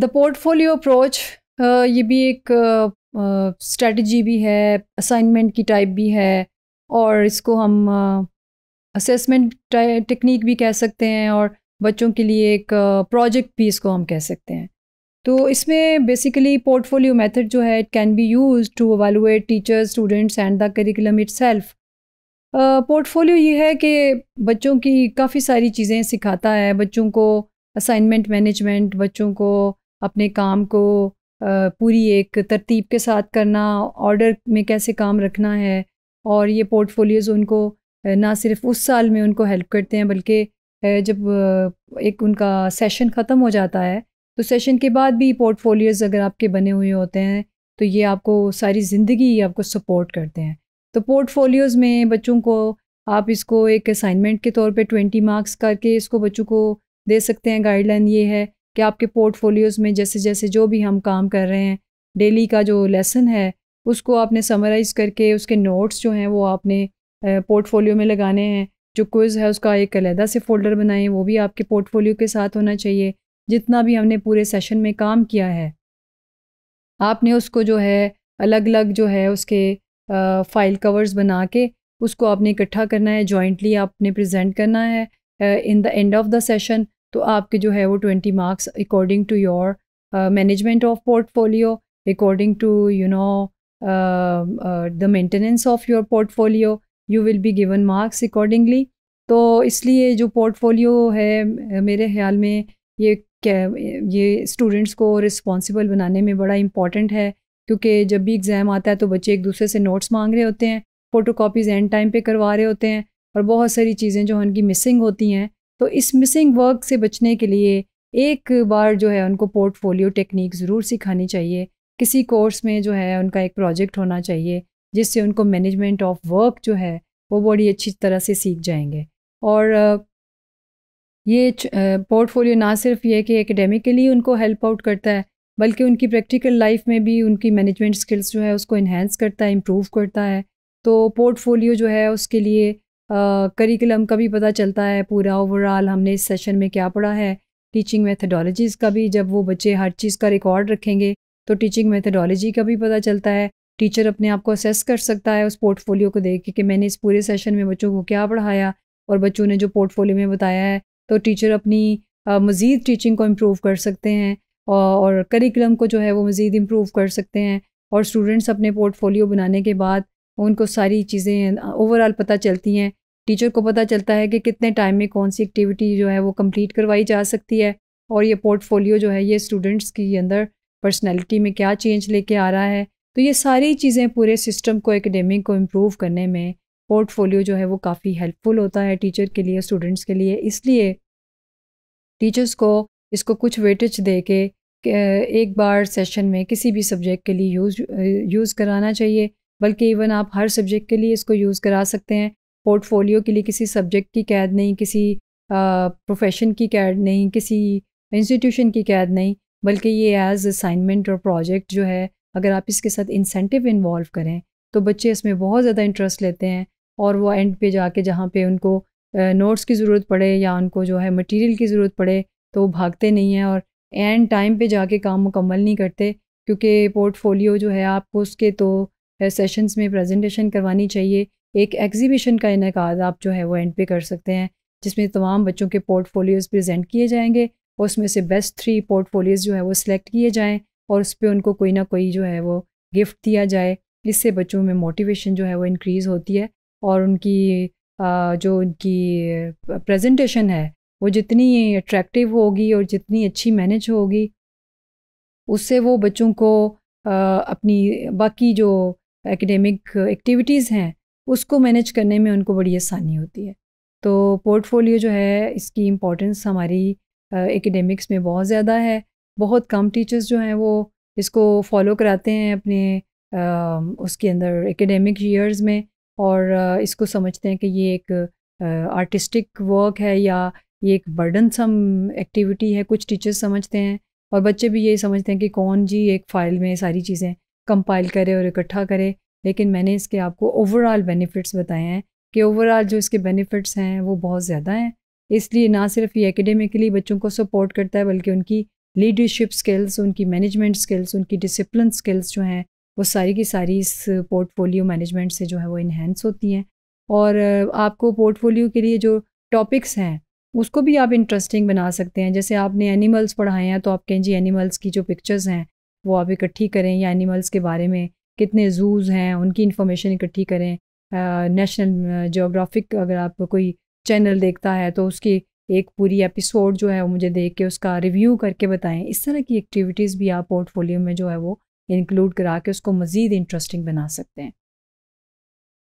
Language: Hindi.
द पोर्टफोलियो अप्रोच ये भी एक स्ट्रेटजी uh, uh भी है असाइनमेंट की टाइप भी है और इसको हम असेसमेंट uh, टेक्निक भी कह सकते हैं और बच्चों के लिए एक प्रोजेक्ट uh, भी इसको हम कह सकते हैं तो इसमें बेसिकली पोर्टफोलियो मेथड जो है it can be use to evaluate teachers students and the curriculum itself portfolio ये है कि बच्चों की काफ़ी सारी चीज़ें सिखाता है बच्चों को असाइनमेंट मैनेजमेंट बच्चों को अपने काम को पूरी एक तरतीब के साथ करना ऑर्डर में कैसे काम रखना है और ये पोर्टफोलियोज़ उनको ना सिर्फ उस साल में उनको हेल्प करते हैं बल्कि जब एक उनका सेशन ख़त्म हो जाता है तो सेशन के बाद भी पोर्टफोलियोज़ अगर आपके बने हुए होते हैं तो ये आपको सारी ज़िंदगी आपको सपोर्ट करते हैं तो पोर्टफोलियोज़ में बच्चों को आप इसको एक असाइनमेंट के तौर पे ट्वेंटी मार्क्स करके इसको बच्चों को दे सकते हैं गाइडलाइन ये है कि आपके पोर्टफोलियोज़ में जैसे जैसे जो भी हम काम कर रहे हैं डेली का जो लेसन है उसको आपने समराइज़ करके उसके नोट्स जो हैं वो आपने पोर्टफोलियो में लगाने हैं जो क्विज़ है उसका एक अलहदा से फ़ोल्डर बनाएं वो भी आपके पोर्टफोलियो के साथ होना चाहिए जितना भी हमने पूरे सेशन में काम किया है आपने उसको जो है अलग अलग जो है उसके फ़ाइल कवर्स बना के उसको आपने इकट्ठा करना है जॉइंटली आपने प्रेजेंट करना है in the end of the session तो आपके जो है वो twenty marks according to your management of portfolio according to you know the maintenance of your portfolio you will be given marks accordingly तो इसलिए जो पोर्टफोलियो है मेरे ख्याल में ये ये स्टूडेंट्स को रिस्पॉन्सिबल बनाने में बड़ा इम्पॉर्टेंट है क्योंकि जब भी एग्ज़ाम आता है तो बच्चे एक दूसरे से नोट्स मांग रहे होते हैं फ़ोटो कापीज़ एंड टाइम पे करवा रहे होते हैं और बहुत सारी चीज़ें जो उनकी मिसिंग होती हैं तो इस मिसिंग वर्क से बचने के लिए एक बार जो है उनको पोर्टफोलियो टेक्निक ज़रूर सिखानी चाहिए किसी कोर्स में जो है उनका एक प्रोजेक्ट होना चाहिए जिससे उनको मैनेजमेंट ऑफ वर्क जो है वो बड़ी अच्छी तरह से सीख जाएंगे और ये पोर्टफोलियो ना सिर्फ ये कि एकेडेमिकली उनको हेल्प आउट करता है बल्कि उनकी प्रैक्टिकल लाइफ में भी उनकी मैनेजमेंट स्किल्स जो है उसको इन्हेंस करता है इम्प्रूव करता है तो पोर्टफोलियो जो है उसके लिए करिकुलम का भी पता चलता है पूरा ओवरऑल हमने इस सेशन में क्या पढ़ा है टीचिंग मेथडोलॉजीज़ का भी जब वो बच्चे हर चीज़ का रिकॉर्ड रखेंगे तो टीचिंग मेथडोलॉजी का भी पता चलता है टीचर अपने आप को असेस कर सकता है उस पोर्टफोलियो को देख के कि मैंने इस पूरे सेशन में बच्चों को क्या पढ़ाया और बच्चों ने जो पोर्टफोलियो में बताया है तो टीचर अपनी मज़ीद टीचिंग को इम्प्रूव कर सकते हैं और करिकुलम को जो है वो मज़ीद इम्प्रूव कर सकते हैं और स्टूडेंट्स अपने पोर्टफोलियो बनाने के बाद उनको सारी चीज़ें ओवरऑल पता चलती हैं टीचर को पता चलता है कि कितने टाइम में कौन सी एक्टिविटी जो है वो कंप्लीट करवाई जा सकती है और ये पोर्टफोलियो जो है ये स्टूडेंट्स के अंदर पर्सनैलिटी में क्या चेंज लेके आ रहा है तो ये सारी चीज़ें पूरे सिस्टम को एकेडमिक को इम्प्रूव करने में पोर्टफोलियो जो है वो काफ़ी हेल्पफुल होता है टीचर के लिए स्टूडेंट्स के लिए इसलिए टीचर्स को इसको कुछ वेटेज दे के एक बार सेशन में किसी भी सब्जेक्ट के लिए यूज़ यूज़ कराना चाहिए बल्कि इवन आप हर सब्जेक्ट के लिए इसको यूज़ करा सकते हैं पोर्टफोलियो के लिए किसी सब्जेक्ट की कैद नहीं किसी प्रोफेशन की कैद नहीं किसी इंस्टीट्यूशन की कैद नहीं बल्कि ये एज असाइनमेंट और प्रोजेक्ट जो है अगर आप इसके साथ इंसेंटिव इन्वॉल्व करें तो बच्चे इसमें बहुत ज़्यादा इंटरेस्ट लेते हैं और वो एंड पे जाके जहाँ पे उनको नोट्स की ज़रूरत पड़े या उनको जो है मटेरियल की ज़रूरत पड़े तो वो भागते नहीं हैं और एंड टाइम पे जाके काम मुकम्मल नहीं करते क्योंकि पोर्टफोलियो जो है आपको उसके तो सेशंस में प्रेजेंटेशन करवानी चाहिए एक एग्जीबिशन का इनका आप जो है वो एंड पे कर सकते हैं जिसमें तमाम बच्चों के पोर्टफोलियोज़ प्रेजेंट किए जाएंगे और उसमें से बेस्ट थ्री पोर्टफोलियोज़ जो है वो सिलेक्ट किए जाएँ और उस पर उनको कोई ना कोई जो है वो गिफ्ट दिया जाए इससे बच्चों में मोटिवेशन जो है वो इनक्रीज़ होती है और उनकी जो उनकी प्रेजेंटेशन है वो जितनी अट्रैक्टिव होगी और जितनी अच्छी मैनेज होगी उससे वो बच्चों को अपनी बाकी जो एकेडमिक एक्टिविटीज़ हैं उसको मैनेज करने में उनको बड़ी आसानी होती है तो पोर्टफोलियो जो है इसकी इम्पोर्टेंस हमारी एकेडमिक्स में बहुत ज़्यादा है बहुत कम टीचर्स जो हैं वो इसको फॉलो कराते हैं अपने आ, उसके अंदर एकेडमिक ईयर्स में और आ, इसको समझते हैं कि ये एक आर्टिस्टिक वर्क है या ये एक बर्डन सम एक्टिविटी है कुछ टीचर्स समझते हैं और बच्चे भी ये समझते हैं कि कौन जी एक फ़ाइल में सारी चीज़ें कंपाइल करे और इकट्ठा करे लेकिन मैंने इसके आपको ओवरऑल बेनिफिट्स बताए हैं कि ओवरऑल जो इसके बेनिफिट्स हैं वो बहुत ज़्यादा हैं इसलिए ना सिर्फ ये एकेडेमिकली बच्चों को सपोर्ट करता है बल्कि उनकी लीडरशिप स्किल्स उनकी मैनेजमेंट स्किल्स उनकी डिसिप्लिन स्किल्स जो हैं वो सारी की सारी इस पोर्टफोलियो मैनेजमेंट से जो है वो इन्हेंस होती हैं और आपको पोर्टफोलियो के लिए जो टॉपिक्स हैं उसको भी आप इंटरेस्टिंग बना सकते हैं जैसे आपने एनिमल्स पढ़ाए हैं तो आप कहें जी एनिमल्स की जो पिक्चर्स हैं वो आप इकट्ठी करें या एनिमल्स के बारे में कितने जूज़ हैं उनकी इन्फॉर्मेशन इकट्ठी करें नेशनल जोग्राफिक अगर आप कोई चैनल देखता है तो उसकी एक पूरी एपिसोड जो है वो मुझे देख के उसका रिव्यू करके बताएं इस तरह की एक्टिविटीज़ भी आप पोर्टफोलियो में जो है वो इंक्लूड करा के उसको मज़ीद इंटरेस्टिंग बना सकते हैं